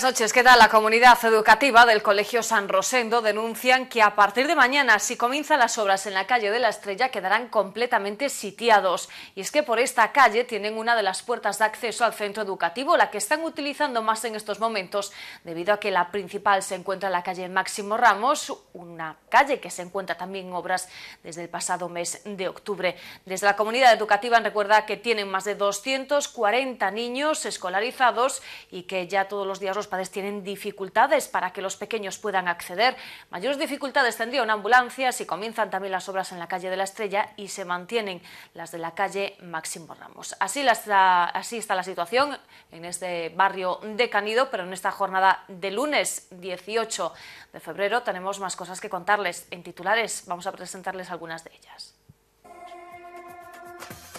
Buenas noches. ¿Qué tal? La comunidad educativa del Colegio San Rosendo denuncian que a partir de mañana, si comienzan las obras en la calle de la Estrella, quedarán completamente sitiados. Y es que por esta calle tienen una de las puertas de acceso al centro educativo, la que están utilizando más en estos momentos, debido a que la principal se encuentra en la calle Máximo Ramos, una calle que se encuentra también en obras desde el pasado mes de octubre. Desde la comunidad educativa recuerda que tienen más de 240 niños escolarizados y que ya todos los días los padres tienen dificultades para que los pequeños puedan acceder. Mayores dificultades tendría una ambulancia si comienzan también las obras en la calle de la Estrella y se mantienen las de la calle Máximo Ramos. Así, está, así está la situación en este barrio de Canido, pero en esta jornada de lunes 18 de febrero tenemos más cosas que contarles. En titulares vamos a presentarles algunas de ellas.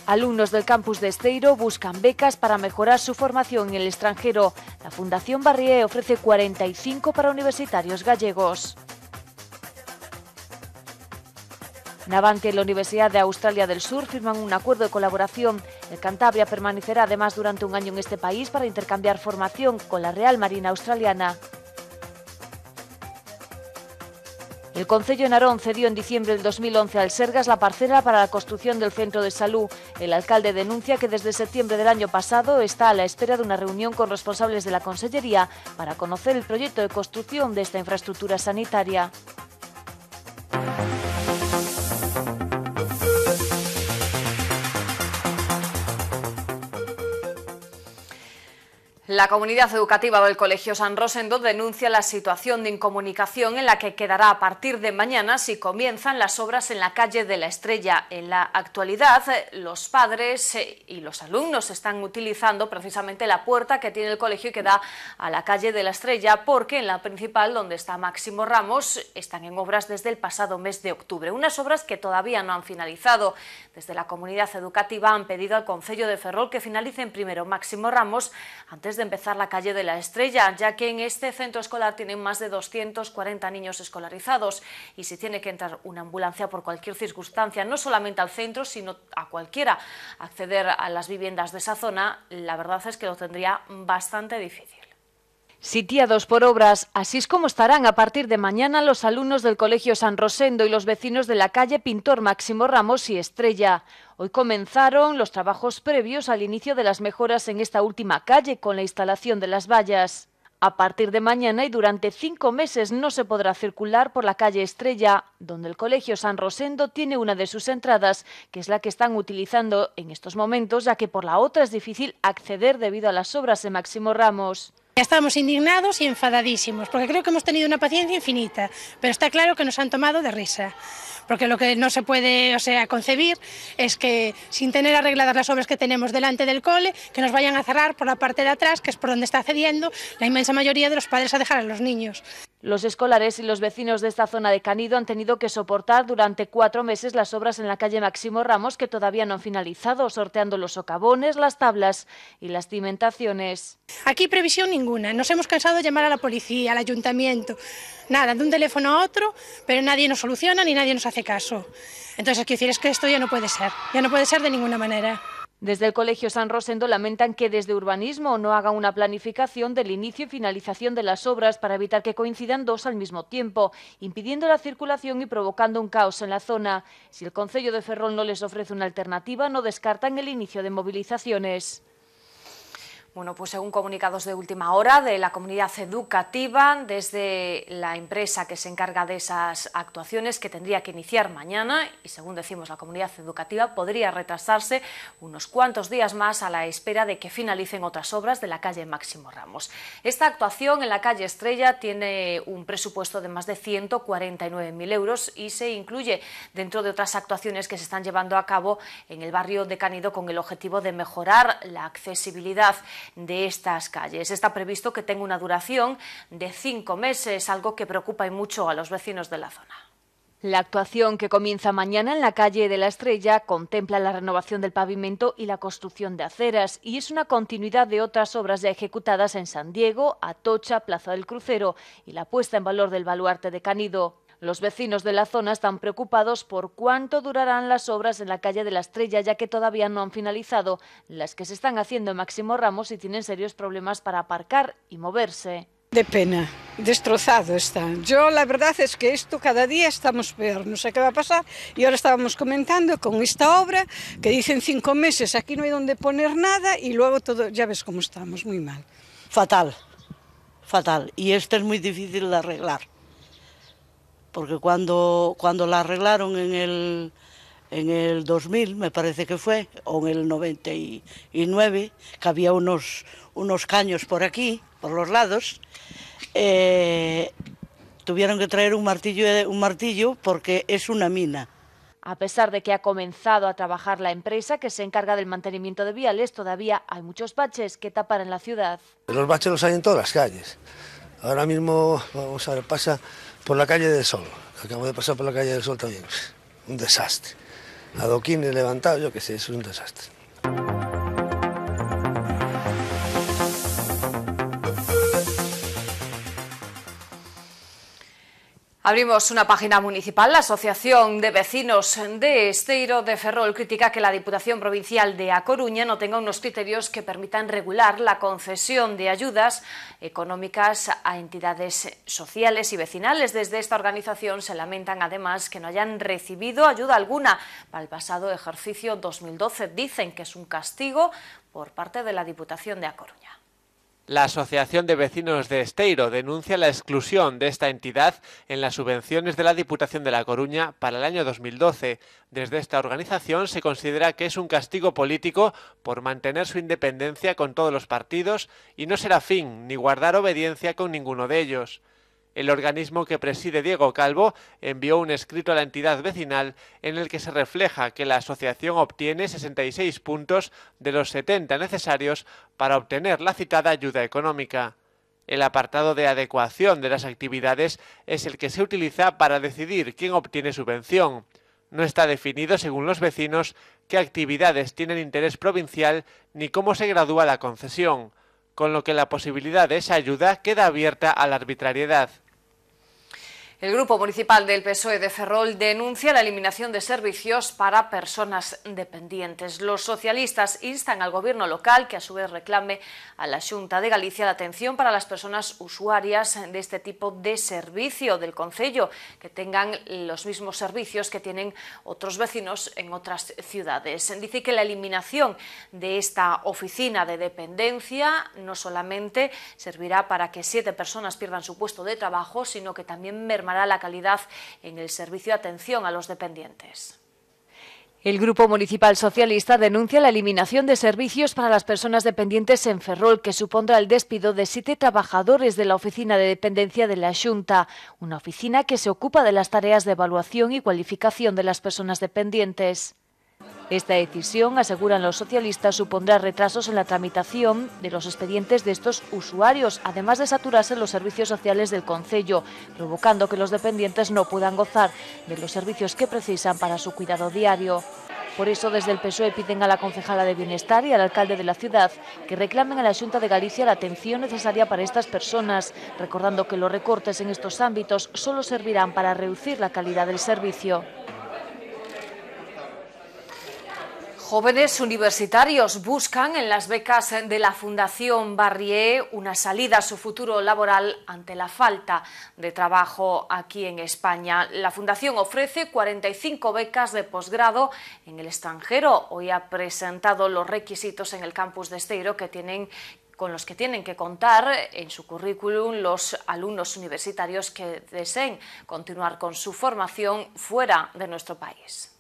Alumnos del campus de Esteiro buscan becas para mejorar su formación en el extranjero la Fundación Barrié ofrece 45 para universitarios gallegos. Navante y la Universidad de Australia del Sur firman un acuerdo de colaboración. El Cantabria permanecerá además durante un año en este país para intercambiar formación con la Real Marina Australiana. El Concello de Narón cedió en diciembre del 2011 al Sergas la parcela para la construcción del centro de salud. El alcalde denuncia que desde septiembre del año pasado está a la espera de una reunión con responsables de la Consellería para conocer el proyecto de construcción de esta infraestructura sanitaria. La comunidad educativa del Colegio San Rosendo denuncia la situación de incomunicación en la que quedará a partir de mañana si comienzan las obras en la calle de la Estrella. En la actualidad, los padres y los alumnos están utilizando precisamente la puerta que tiene el colegio y que da a la calle de la Estrella porque en la principal, donde está Máximo Ramos, están en obras desde el pasado mes de octubre. Unas obras que todavía no han finalizado. Desde la comunidad educativa han pedido al Concello de Ferrol que finalicen primero Máximo Ramos antes de de empezar la calle de la Estrella, ya que en este centro escolar tienen más de 240 niños escolarizados y si tiene que entrar una ambulancia por cualquier circunstancia, no solamente al centro, sino a cualquiera, acceder a las viviendas de esa zona, la verdad es que lo tendría bastante difícil. Sitiados por obras, así es como estarán a partir de mañana los alumnos del Colegio San Rosendo y los vecinos de la calle Pintor Máximo Ramos y Estrella. Hoy comenzaron los trabajos previos al inicio de las mejoras en esta última calle con la instalación de las vallas. A partir de mañana y durante cinco meses no se podrá circular por la calle Estrella, donde el Colegio San Rosendo tiene una de sus entradas, que es la que están utilizando en estos momentos, ya que por la otra es difícil acceder debido a las obras de Máximo Ramos. Ya Estamos indignados y enfadadísimos, porque creo que hemos tenido una paciencia infinita, pero está claro que nos han tomado de risa, porque lo que no se puede, o concebir es que sin tener arregladas las obras que tenemos delante del cole, que nos vayan a cerrar por la parte de atrás, que es por donde está cediendo la inmensa mayoría de los padres a dejar a los niños. Los escolares y los vecinos de esta zona de Canido han tenido que soportar durante cuatro meses las obras en la calle Máximo Ramos que todavía no han finalizado, sorteando los socavones, las tablas y las cimentaciones. Aquí previsión ninguna. Nos hemos cansado de llamar a la policía, al ayuntamiento, nada, de un teléfono a otro, pero nadie nos soluciona ni nadie nos hace caso. Entonces, quiero decir, es que esto ya no puede ser, ya no puede ser de ninguna manera. Desde el Colegio San Rosendo lamentan que desde urbanismo no haga una planificación del inicio y finalización de las obras para evitar que coincidan dos al mismo tiempo, impidiendo la circulación y provocando un caos en la zona. Si el Concello de Ferrol no les ofrece una alternativa, no descartan el inicio de movilizaciones. Bueno, pues según comunicados de última hora de la comunidad educativa, desde la empresa que se encarga de esas actuaciones, que tendría que iniciar mañana, y según decimos la comunidad educativa, podría retrasarse unos cuantos días más a la espera de que finalicen otras obras de la calle Máximo Ramos. Esta actuación en la calle Estrella tiene un presupuesto de más de 149.000 euros y se incluye dentro de otras actuaciones que se están llevando a cabo en el barrio de Canido con el objetivo de mejorar la accesibilidad de estas calles. Está previsto que tenga una duración de cinco meses, algo que preocupa y mucho a los vecinos de la zona. La actuación que comienza mañana en la calle de la Estrella contempla la renovación del pavimento y la construcción de aceras y es una continuidad de otras obras ya ejecutadas en San Diego, Atocha, Plaza del Crucero y la puesta en valor del baluarte de Canido. Los vecinos de la zona están preocupados por cuánto durarán las obras en la calle de la Estrella, ya que todavía no han finalizado las que se están haciendo en Máximo Ramos y tienen serios problemas para aparcar y moverse. De pena, destrozado está. Yo la verdad es que esto cada día estamos peor, no sé qué va a pasar. Y ahora estábamos comentando con esta obra que dicen cinco meses, aquí no hay donde poner nada y luego todo, ya ves cómo estamos, muy mal. Fatal, fatal. Y esto es muy difícil de arreglar porque cuando, cuando la arreglaron en el, en el 2000, me parece que fue, o en el 99, que había unos, unos caños por aquí, por los lados, eh, tuvieron que traer un martillo, un martillo porque es una mina. A pesar de que ha comenzado a trabajar la empresa que se encarga del mantenimiento de viales, todavía hay muchos baches que tapan en la ciudad. Los baches los hay en todas las calles. Ahora mismo, vamos a ver, pasa por la calle del Sol, acabo de pasar por la calle del Sol también, un desastre. Adoquines levantados, yo qué sé, es un desastre. Abrimos una página municipal. La Asociación de Vecinos de Esteiro de Ferrol critica que la Diputación Provincial de A Coruña no tenga unos criterios que permitan regular la concesión de ayudas económicas a entidades sociales y vecinales. Desde esta organización se lamentan además que no hayan recibido ayuda alguna para el pasado ejercicio 2012. Dicen que es un castigo por parte de la Diputación de A Coruña. La Asociación de Vecinos de Esteiro denuncia la exclusión de esta entidad en las subvenciones de la Diputación de La Coruña para el año 2012. Desde esta organización se considera que es un castigo político por mantener su independencia con todos los partidos y no será fin ni guardar obediencia con ninguno de ellos. El organismo que preside Diego Calvo envió un escrito a la entidad vecinal en el que se refleja que la asociación obtiene 66 puntos de los 70 necesarios para obtener la citada ayuda económica. El apartado de adecuación de las actividades es el que se utiliza para decidir quién obtiene subvención. No está definido, según los vecinos, qué actividades tienen interés provincial ni cómo se gradúa la concesión, con lo que la posibilidad de esa ayuda queda abierta a la arbitrariedad. El Grupo Municipal del PSOE de Ferrol denuncia la eliminación de servicios para personas dependientes. Los socialistas instan al Gobierno local, que a su vez reclame a la Junta de Galicia la atención para las personas usuarias de este tipo de servicio del Concello, que tengan los mismos servicios que tienen otros vecinos en otras ciudades. Dice que la eliminación de esta oficina de dependencia no solamente servirá para que siete personas pierdan su puesto de trabajo, sino que también mermará la calidad en el servicio de atención a los dependientes. El Grupo Municipal Socialista denuncia la eliminación de servicios para las personas dependientes en Ferrol, que supondrá el despido de siete trabajadores de la Oficina de Dependencia de la Junta, una oficina que se ocupa de las tareas de evaluación y cualificación de las personas dependientes. Esta decisión, aseguran los socialistas, supondrá retrasos en la tramitación de los expedientes de estos usuarios, además de saturarse los servicios sociales del Concello, provocando que los dependientes no puedan gozar de los servicios que precisan para su cuidado diario. Por eso, desde el PSOE piden a la concejala de Bienestar y al alcalde de la ciudad que reclamen a la Junta de Galicia la atención necesaria para estas personas, recordando que los recortes en estos ámbitos solo servirán para reducir la calidad del servicio. Jóvenes universitarios buscan en las becas de la Fundación Barrié una salida a su futuro laboral ante la falta de trabajo aquí en España. La Fundación ofrece 45 becas de posgrado en el extranjero. Hoy ha presentado los requisitos en el campus de Esteiro que tienen con los que tienen que contar en su currículum los alumnos universitarios que deseen continuar con su formación fuera de nuestro país.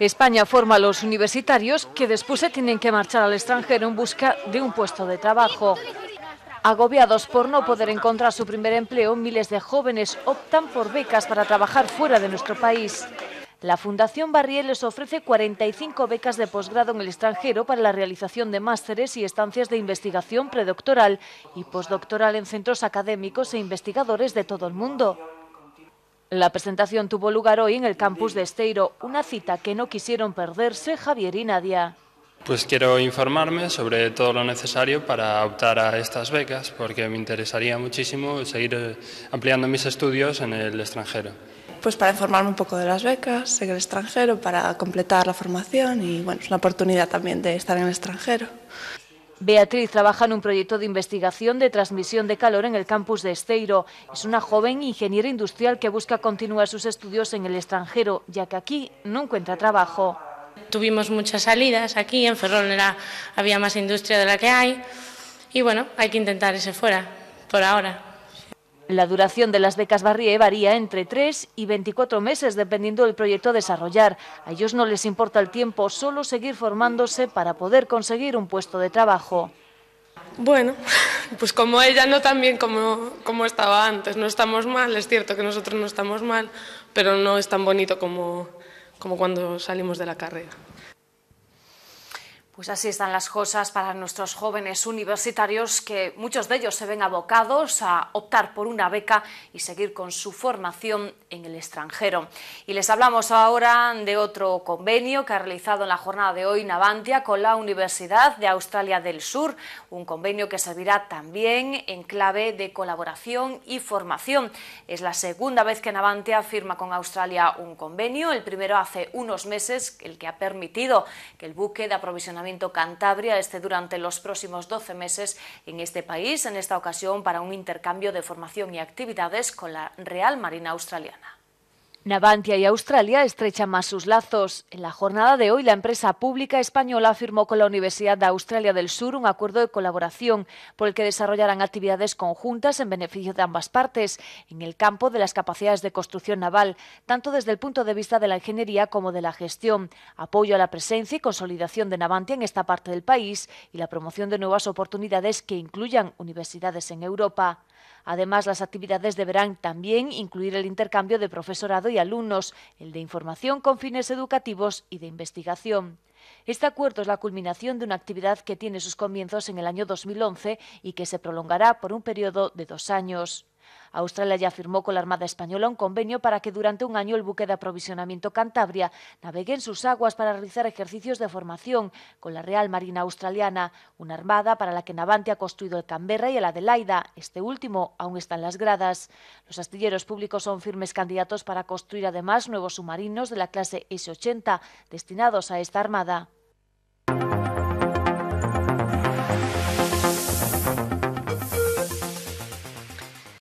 España forma a los universitarios que después se tienen que marchar al extranjero en busca de un puesto de trabajo. Agobiados por no poder encontrar su primer empleo, miles de jóvenes optan por becas para trabajar fuera de nuestro país. La Fundación Barriel les ofrece 45 becas de posgrado en el extranjero para la realización de másteres y estancias de investigación predoctoral y postdoctoral en centros académicos e investigadores de todo el mundo. La presentación tuvo lugar hoy en el campus de Esteiro, una cita que no quisieron perderse Javier y Nadia. Pues quiero informarme sobre todo lo necesario para optar a estas becas, porque me interesaría muchísimo seguir eh, ampliando mis estudios en el extranjero. Pues para informarme un poco de las becas en el extranjero, para completar la formación y bueno, es una oportunidad también de estar en el extranjero. Beatriz trabaja en un proyecto de investigación de transmisión de calor en el campus de Esteiro. Es una joven ingeniera industrial que busca continuar sus estudios en el extranjero, ya que aquí no encuentra trabajo. Tuvimos muchas salidas aquí, en Ferrol había más industria de la que hay, y bueno, hay que intentar ese fuera, por ahora. La duración de las becas Barrié varía entre 3 y 24 meses dependiendo del proyecto a desarrollar. A ellos no les importa el tiempo, solo seguir formándose para poder conseguir un puesto de trabajo. Bueno, pues como ella no tan bien como, como estaba antes, no estamos mal, es cierto que nosotros no estamos mal, pero no es tan bonito como cuando salimos de la carrera. Pues así están las cosas para nuestros jóvenes universitarios que muchos de ellos se ven abocados a optar por una beca y seguir con su formación en el extranjero. Y les hablamos ahora de otro convenio que ha realizado en la jornada de hoy Navantia con la Universidad de Australia del Sur, un convenio que servirá también en clave de colaboración y formación. Es la segunda vez que Navantia firma con Australia un convenio, el primero hace unos meses, el que ha permitido que el buque de aprovisionamiento Cantabria, este durante los próximos 12 meses en este país, en esta ocasión para un intercambio de formación y actividades con la Real Marina Australiana. Navantia y Australia estrechan más sus lazos. En la jornada de hoy, la empresa pública española firmó con la Universidad de Australia del Sur un acuerdo de colaboración por el que desarrollarán actividades conjuntas en beneficio de ambas partes en el campo de las capacidades de construcción naval, tanto desde el punto de vista de la ingeniería como de la gestión, apoyo a la presencia y consolidación de Navantia en esta parte del país y la promoción de nuevas oportunidades que incluyan universidades en Europa. Además, las actividades deberán también incluir el intercambio de profesorado y alumnos, el de información con fines educativos y de investigación. Este acuerdo es la culminación de una actividad que tiene sus comienzos en el año 2011 y que se prolongará por un periodo de dos años. Australia ya firmó con la Armada Española un convenio para que durante un año el buque de aprovisionamiento Cantabria navegue en sus aguas para realizar ejercicios de formación con la Real Marina Australiana, una armada para la que Navante ha construido el Canberra y el Adelaida. Este último aún está en las gradas. Los astilleros públicos son firmes candidatos para construir además nuevos submarinos de la clase S-80 destinados a esta armada.